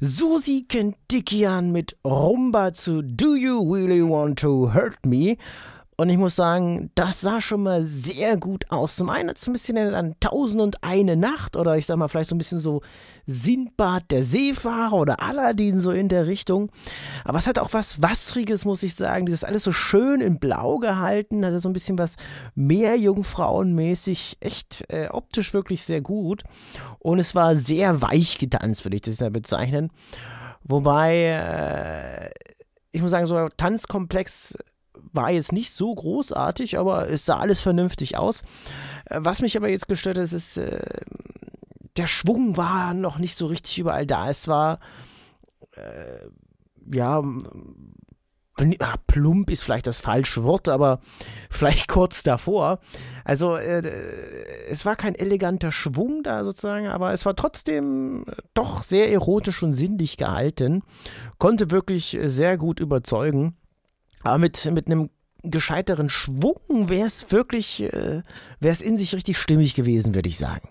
Susi kennt Dickian mit Rumba zu Do You Really Want to Hurt Me? Und ich muss sagen, das sah schon mal sehr gut aus. Zum einen hat es ein bisschen an Tausend Nacht oder ich sag mal vielleicht so ein bisschen so Sindbad der Seefahrer oder Aladdin so in der Richtung. Aber es hat auch was Wassriges, muss ich sagen. Das ist alles so schön in Blau gehalten, hatte so ein bisschen was Meerjungfrauenmäßig. Echt äh, optisch wirklich sehr gut. Und es war sehr weich getanzt, würde ich das ja bezeichnen. Wobei, äh, ich muss sagen, so Tanzkomplex war jetzt nicht so großartig, aber es sah alles vernünftig aus. Äh, was mich aber jetzt gestört hat, ist, äh, der Schwung war noch nicht so richtig überall da. Es war, äh, ja, ah, plump ist vielleicht das falsche Wort, aber vielleicht kurz davor. Also äh, es war kein eleganter Schwung da sozusagen, aber es war trotzdem doch sehr erotisch und sinnlich gehalten. Konnte wirklich äh, sehr gut überzeugen. Aber mit, mit einem gescheiteren Schwung wäre es wirklich, äh, wäre es in sich richtig stimmig gewesen, würde ich sagen.